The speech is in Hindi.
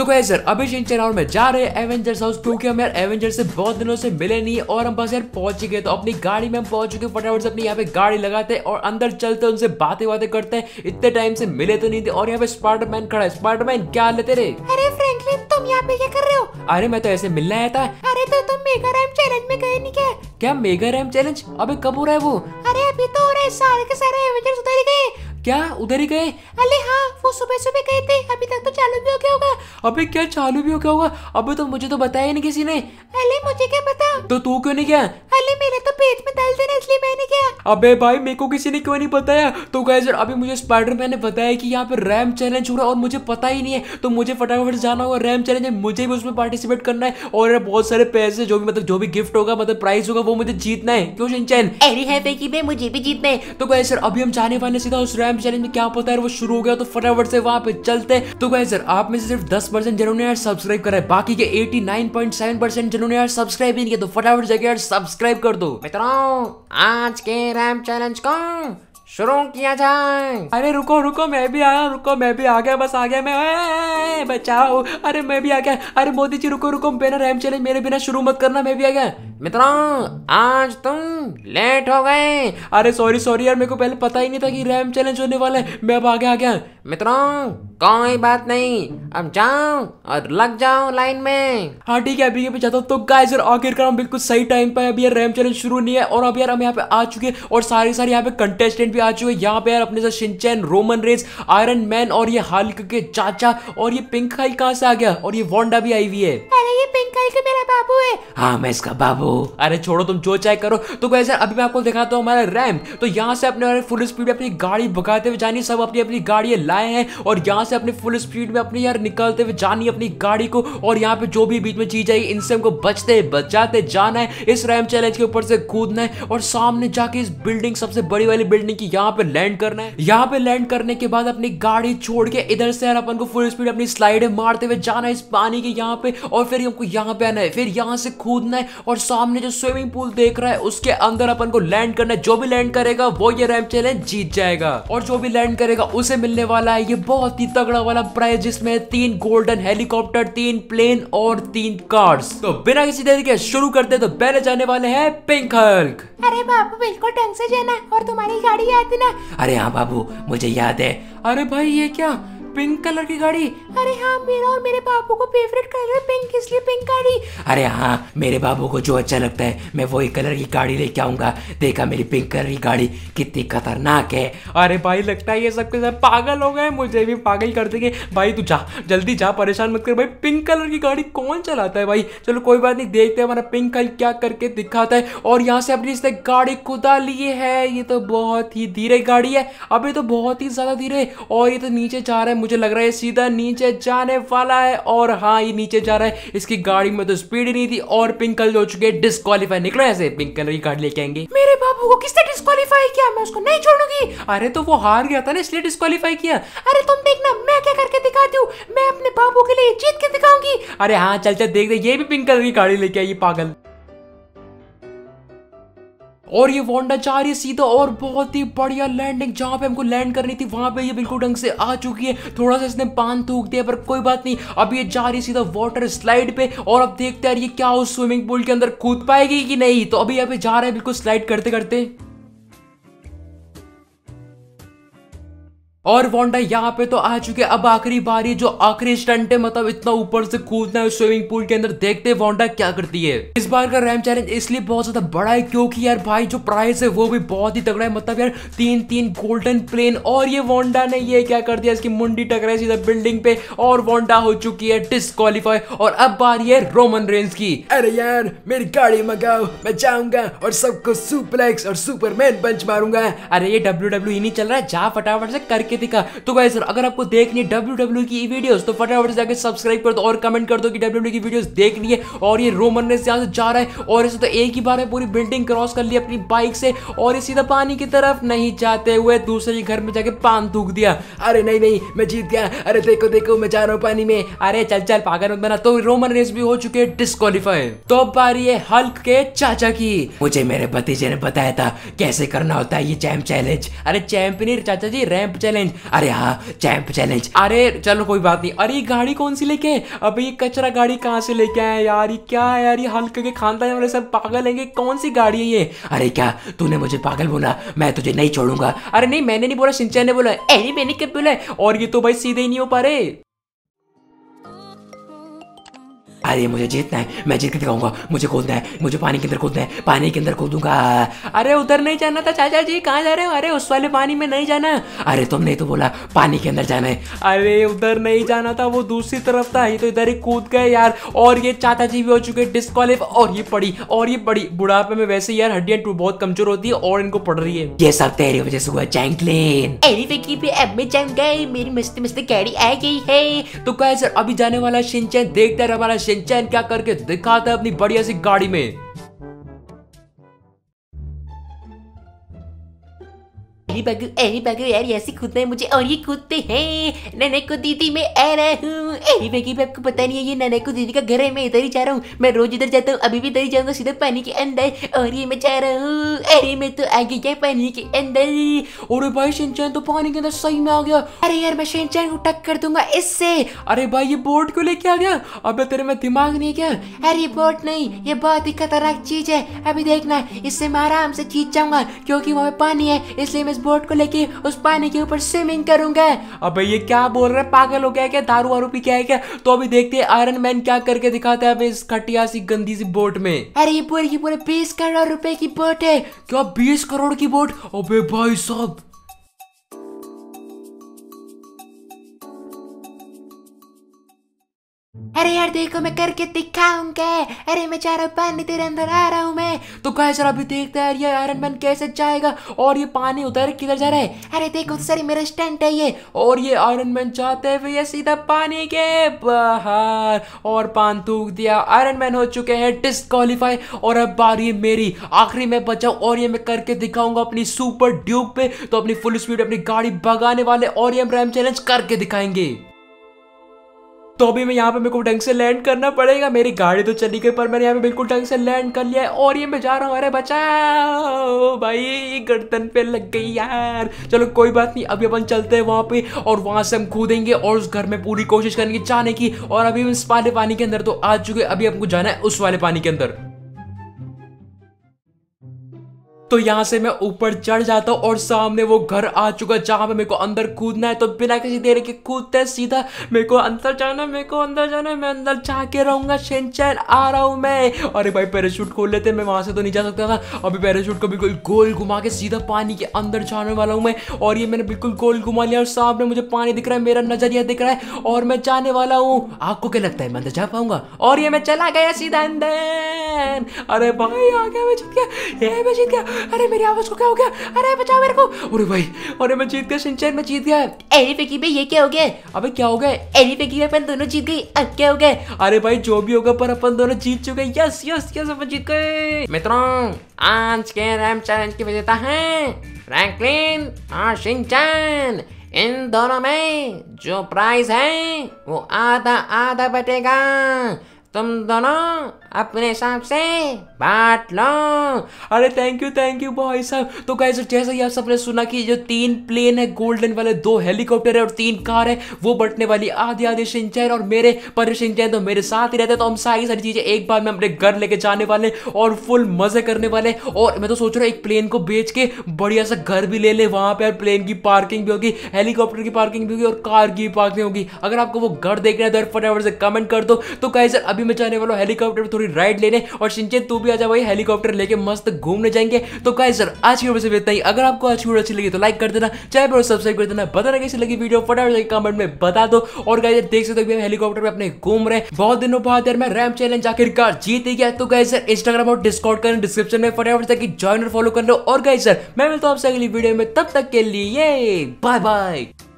तो गाइस सर अभी जिन और मैं जा रहे हैं एवेंजर्स हाउस क्योंकि हम यार एवेंजर से बहुत दिनों से मिले नहीं और हम बस यार पहुंच गए तो अपनी गाड़ी में हम पहुंच चुके फटाफट से अपनी यहाँ पे गाड़ी लगाते हैं और अंदर चलते उनसे बातें बातें करते हैं इतने टाइम से मिले तो नहीं थे और यहाँ पे स्पाइडरमैन खड़ा है स्पाइडरमैन क्या लेते रहे अरे फ्रेंकलिन तुम यहाँ पे क्या कर रहे हो अरे मैं तो ऐसे मिलने आया था अरे तो तुम मेगा रैम चैलेंज में गए नहीं क्या क्या मेगा रैम चैलेंज अभी कब हो रहा है वो अरे अभी तो हो रहा है सारे के सारे एवेंजर्स उतर गए क्या उधर ही गए अरे हाँ वो सुबह सुबह गए थे अभी तक तो चालू भी हो गया होगा अबे क्या चालू भी हो गया होगा अबे तो मुझे तो बताया नहीं किसी ने अरे मुझे क्या पता तो तू क्यों नहीं गया अरे मेरे तो पेट में दर्द है इसलिए मैंने क्या अबे भाई मेरे को किसी ने क्यों नहीं बताया तो गैस यार अभी मुझे स्पाइडरमैन ने बताया कि यहाँ पे रैम चैलेंज हो रहा है और मुझे पता ही नहीं है तो मुझे फटाफट जाना होगा रैम चैलेंज है मुझे भी उसमें पार्टिसिपेट करना है और बहुत सारे पैसे जो भी मतलब जो भी गिफ्ट होगा मतलब प्राइस होगा वो मुझे जीतना है क्यों सिंचन अरे है कि भाई मुझे भी जीतना है तो गैस यार अभी हम जाने वाले सीधा उस रैम चैलेंज में क्या पता है वो शुरू हो गया तो फटाफट से वहाँ पे चलते हैं तो गैस यार आप में से सिर्फ दस परसेंट जिन्होंने यार सब्सक्राइब करा है बाकी के eighty nine point seven percent जिन्होंने यार सब्सक्राइब नहीं किया तो फटाफट जाके यार सब्सक्राइब कर दो मित्रों आज के रैम चैलेंज को शुरू किया जाए अरे रुको रुको मैं भी आया रुको मैं भी आ गया बस आ गया मैं ए, बचाओ अरे मैं भी आ गया अरे मोदी जी रुको रुको बिना रैम चैलेंज मेरे बिना शुरू मत करना मैं भी आ गया मित्रों आज तुम लेट हो गए अरे सॉरी सॉरी यार मेरे को पहले पता ही नहीं था कि रैम चैलेंज होने वाला है मैं अब आगे आ गया मित्रों कोई बात नहीं अब जाओ और लग जाओ लाइन में हाँ ठीक है अभी ये जाता हूँ तो गाइस यार आखिरकार हम बिल्कुल सही टाइम पर अभी यार रैम चैलेंज शुरू नहीं है और अभी यार हम यहाँ पे आ चुके हैं और सारे सारे यहाँ पे कंटेस्टेंट भी आ चुके हैं यहाँ पे यार अपने साथ शिनचैन रोमन रेस आयरन मैन और ये हाल्क के चाचा और ये पिंक खाई कहाँ से आ गया और ये वोंडा भी आई हुई है अरे ये पिंक कि मेरा बाबू है हाँ मैं इसका बाबू अरे छोड़ो तुम जो चाहे करो तो वैसे अभी मैं आपको दिखाता हूँ हमारा रैम तो यहाँ से अपने फुल स्पीड में अपनी गाड़ी भगाते हुए जानी सब अपनी अपनी गाड़ी लाए हैं और यहाँ से अपने फुल स्पीड में अपनी यार निकलते हुए जानी अपनी गाड़ी को और यहाँ पे जो भी बीच में चीज आई इनसे हमको बचते बचाते जाना है इस रैम चैलेंज के ऊपर से कूदना है और सामने जाके इस बिल्डिंग सबसे बड़ी वाली बिल्डिंग की यहाँ पे लैंड करना है यहाँ पे लैंड करने के बाद अपनी गाड़ी छोड़ के इधर से यार अपन को फुल स्पीड अपनी स्लाइड मारते हुए जाना है इस पानी के यहाँ पे और फिर हमको यहाँ पे है फिर यहाँ से कूदना है और सामने जो स्विमिंग पूल देख रहा है उसके अंदर अपन को लैंड करना है जो भी लैंड करेगा वो ये रैम चैलेंज जीत जाएगा और जो भी लैंड करेगा उसे मिलने वाला है ये बहुत ही तगड़ा वाला प्राइज जिसमें तीन गोल्डन हेलीकॉप्टर तीन प्लेन और तीन कार्स तो बिना किसी देरी के शुरू करते तो पहले जाने वाले है पिंक हल्क अरे बाबू बिल्कुल ढंग से जाना और तुम्हारी गाड़ी याद ना अरे हाँ बाबू मुझे याद है अरे भाई ये क्या पिंक कलर की गाड़ी अरे हाँ मेरा और मेरे बाबू को फेवरेट कलर है पिंक इसलिए पिंक गाड़ी अरे हाँ मेरे बाबू को जो अच्छा लगता है मैं वही कलर की गाड़ी लेके आऊंगा देखा मेरी पिंक कलर की गाड़ी कितनी खतरनाक है अरे भाई लगता है ये सब के सब पागल हो गए मुझे भी पागल कर देंगे भाई तू जा जल्दी जा परेशान मत कर भाई पिंक कलर की गाड़ी कौन चलाता है भाई चलो कोई बात नहीं देखते हमारा पिंक कलर क्या करके दिखाता है और यहाँ से अपनी इसने गाड़ी खुदा लिए है ये तो बहुत ही धीरे गाड़ी है अभी तो बहुत ही ज्यादा धीरे और ये तो नीचे जा रहा है मुझे लग रहा है सीधा नीचे जाने वाला है और हाँ ये नीचे जा रहा है इसकी गाड़ी में तो स्पीड ही नहीं थी और पिंकल कलर हो चुके डिस्कालीफाई निकलो ऐसे पिंकल कलर की गाड़ी लेके आएंगे मेरे बाबू को किसने डिस्कालीफाई किया मैं उसको नहीं छोड़ूंगी अरे तो वो हार गया था ना इसलिए डिस्कालीफाई किया अरे तुम देखना मैं क्या करके दिखाती हूँ मैं अपने बाबू के लिए जीत के दिखाऊंगी अरे हाँ चल चल देख दे ये भी पिंकल कलर की गाड़ी लेके आई पागल और ये वोंडा जा रही है सीधा और बहुत ही बढ़िया लैंडिंग जहां पे हमको लैंड करनी थी वहां पे ये बिल्कुल ढंग से आ चुकी है थोड़ा सा इसने पान थूक दिया पर कोई बात नहीं अब ये जा रही सीधा वाटर स्लाइड पे और अब देखते हैं ये क्या उस स्विमिंग पूल के अंदर कूद पाएगी कि नहीं तो अभी यहाँ पे जा रहा है बिल्कुल स्लाइड करते करते और वोंडा यहाँ पे तो आ चुके अब आखिरी बारी जो आखिरी स्टंट है मतलब इतना ऊपर से कूदना है स्विमिंग पूल के अंदर देखते वोंडा क्या करती है इस बार का रैम चैलेंज इसलिए बहुत ज्यादा बड़ा है क्योंकि यार भाई जो प्राइस है वो भी बहुत ही तगड़ा है मतलब यार तीन तीन गोल्डन प्लेन और ये वोंडा ने ये क्या कर दिया इसकी मुंडी टकराई सीधा बिल्डिंग पे और वोंडा हो चुकी है डिस्कालीफाई और अब बारी है रोमन रेंज की अरे यार मेरी गाड़ी मंगाओ मैं जाऊंगा और सबको सुप्लेक्स और सुपरमैन पंच मारूंगा अरे ये डब्ल्यू डब्ल्यू e नहीं चल रहा है जा फटाफट से करके जाके दिखा तो गाइस अगर आपको देखनी है डब्ल्यू e की वीडियोस तो फटाफट जाकर सब्सक्राइब कर दो और कमेंट कर दो कि डब्ल्यू e की वीडियोस देखनी है और ये रोमन ने यहाँ से जा रहा है और इसे तो एक ही बार है पूरी बिल्डिंग क्रॉस कर ली अपनी बाइक से और ये सीधा पानी की तरफ नहीं जाते हुए दूसरे ही घर में जाके पान थूक दिया अरे नहीं नहीं मैं जीत गया अरे देखो देखो मैं जा रहा हूँ पानी में अरे चल चल पागल मत बना तो रोमन रेस भी हो चुके डिस्कालीफाई तो अब बारी है हल्क के चाचा की मुझे मेरे भतीजे ने बताया था कैसे करना होता है ये चैंप चैलेंज अरे चैम्प नहीं चाचा जी रैंप चैलेंज चैलेंज अरे हाँ चैंप चैलेंज अरे चलो कोई बात नहीं अरे गाड़ी कौन सी लेके अब ये कचरा गाड़ी कहाँ से लेके आए यार ये क्या है यार ये हल्के के खानदान वाले सब पागल है कौन सी गाड़ी है ये अरे क्या तूने मुझे पागल बोला मैं तुझे नहीं छोड़ूंगा अरे नहीं मैंने नहीं बोला सिंचन ने बोला अरे मैंने कब बोला और ये तो भाई सीधे ही नहीं हो पा रहे अरे मुझे जीतना है मैं जीत के दिखाऊंगा मुझे कूदना है मुझे पानी के अंदर कूदना है पानी के अंदर कूदूंगा अरे उधर नहीं जाना था चाचा जी कहाँ जा रहे हो अरे उस वाले पानी में नहीं जाना अरे तुमने तो बोला पानी के अंदर जाना है अरे उधर नहीं जाना था वो दूसरी तरफ था ये तो इधर ही कूद गए यार और ये चाचा जी भी हो चुके डिस्कॉलिफ और ये पड़ी और ये पड़ी बुढ़ापे में वैसे यार हड्डियां बहुत कमजोर होती है और इनको पड़ रही है ये सब तेरी वजह से हुआ जैंकलेन मेरी मस्ती मस्ती कैरी आ गई है तो कैसे अभी जाने वाला सिंचन देखता रहा सिंचैन क्या करके दिखाता है अपनी बढ़िया सी गाड़ी में एरी बगू एरी बगू यार ऐसे कूदना है मुझे और ये कूदते हैं नने को दीदी मैं आ रहा हूँ एरी बगी भी आपको पता नहीं है ये नने को दीदी का घर है मैं इधर ही जा रहा हूँ मैं रोज इधर जाता हूँ अभी भी इधर ही जाऊँगा सीधे पानी के अंदर और ये मैं जा रहा हूँ अरे मैं तो आगे गया पानी के अंदर और भाई शिनचैन तो पानी के अंदर सही में आ गया अरे यार मैं शिनचैन को टक कर दूंगा इससे अरे भाई ये बोट को लेके आ गया अब तेरे में दिमाग नहीं क्या अरे बोट नहीं ये बहुत ही खतरनाक चीज है अभी देखना इससे मैं आराम से खींच जाऊंगा क्योंकि वहाँ पे पानी है इसलिए मैं इस बोट को लेके उस पानी के ऊपर स्विमिंग करूंगा अबे ये क्या बोल रहे पागल हो गया क्या दारू वारू पी क्या है क्या तो अभी देखते हैं आयरन मैन क्या करके दिखाता है इस खटिया सी गंदी सी बोट में अरे ये पूरी की पूरे बीस करोड़ रुपए की बोट है क्या बीस करोड़ की बोट अबे भाई साहब अरे यार देखो मैं करके दिखाऊंगे अरे मैं चारों पानी तेरे अंदर आ रहा हूँ मैं तो कहे सर अभी देखते हैं ये आयरन मैन कैसे जाएगा और ये पानी उधर किधर जा रहा है अरे देखो तो सर मेरा स्टंट है ये और ये आयरन मैन जाते हुए ये सीधा पानी के बाहर और पान थूक दिया आयरन मैन हो चुके हैं डिस्कालीफाई और अब ये मेरी आखिरी में बचाऊ और ये मैं करके दिखाऊंगा अपनी सुपर ड्यूब पे तो अपनी फुल स्पीड अपनी गाड़ी भगाने वाले और ये रैम चैलेंज करके दिखाएंगे तो अभी मैं यहाँ पे मेरे को ढंग से लैंड करना पड़ेगा मेरी गाड़ी तो चली गई पर मैंने यहाँ पे बिल्कुल ढंग से लैंड कर लिया है और ये मैं जा रहा हूँ अरे बचाओ भाई गर्दन पे लग गई यार चलो कोई बात नहीं अभी अपन चलते हैं वहाँ पे और वहाँ से हम कूदेंगे और उस घर में पूरी कोशिश करेंगे जाने की और अभी हम इस वाले पानी के अंदर तो आ चुके अभी हमको जाना है उस वाले पानी के अंदर तो यहाँ से मैं ऊपर चढ़ जाता हूँ और सामने वो घर आ चुका जहाँ पे मेरे को अंदर कूदना है तो बिना किसी देर के कूदते है सीधा मेरे को अंदर जाना मेरे को अंदर जाना मैं अंदर जाके रहूंगा शेनचैन आ रहा हूँ मैं अरे भाई पैराशूट खोल लेते मैं वहाँ से तो नहीं जा सकता था अभी पैराशूट को बिल्कुल गोल घुमा के सीधा पानी के अंदर जाने वाला हूँ मैं और ये मैंने बिल्कुल गोल घुमा लिया और सामने मुझे पानी दिख रहा है मेरा नजरिया दिख रहा है और मैं जाने वाला हूँ आपको क्या लगता है मैं अंदर जा पाऊंगा और ये मैं चला गया सीधा अंदर अरे भाई आ गया मैं जीत गया ये मैं जीत गया अरे मेरी आवाज को क्या हो गया अरे बचाओ मेरे को अरे भाई अरे मैं जीत गया सिंचन मैं जीत गया एरी फेंकी भाई ये क्या हो गया अबे क्या हो गया एरी फेंकी अपन दोनों जीत गए अब क्या हो गया अरे भाई जो भी होगा पर अपन दोनों जीत चुके यस यस यस अपन जीत गए मित्रों आज के रैम चैलेंज की विजेता है फ्रैंकलिन और सिंचन इन दोनों में जो प्राइस है वो आधा आधा बटेगा तुम दोनों अपने हिसाब से बांट लो अरे थैंक यू थैंक यू भाई साहब तो गाइज जैसा ही आप सबने सुना कि जो तीन प्लेन है गोल्डन वाले दो हेलीकॉप्टर है और तीन कार है वो बटने वाली आधी आधी सिंचाई और मेरे पर सिंचाई तो मेरे साथ ही रहते हैं तो हम सारी सारी चीज़ें एक बार में अपने घर लेके जाने वाले और फुल मज़े करने वाले और मैं तो सोच रहा हूँ एक प्लेन को बेच के बढ़िया सा घर भी ले ले वहाँ पर प्लेन की पार्किंग भी होगी हेलीकॉप्टर की पार्किंग भी होगी और कार की पार्किंग होगी अगर आपको वो घर रहे हैं तो फटाफट से कमेंट कर दो तो गाइज अभी मैं जाने वाला हेलीकॉप्टर पूरी राइड लेने और सिंचन तू भी आजा भाई हेलीकॉप्टर लेके मस्त घूमने जाएंगे तो कहे सर आज की वजह से इतना ही अगर आपको आज वीडियो अच्छी लगी तो लाइक कर देना चाहे बोलो सब्सक्राइब कर देना बता रहे लगी वीडियो फटाफट कमेंट में बता दो और गाइस देख सकते हो हेलीकॉप्टर में अपने घूम रहे बहुत दिनों बहुत देर में रैम चैलेंज आखिरकार जीत ही गया तो गाइस सर इंस्टाग्राम और डिस्काउंट कर डिस्क्रिप्शन में फटाफट जाके ज्वाइन और फॉलो कर लो और गाइस सर मैं मिलता हूँ आपसे अगली वीडियो में तब तक के लिए बाय बाय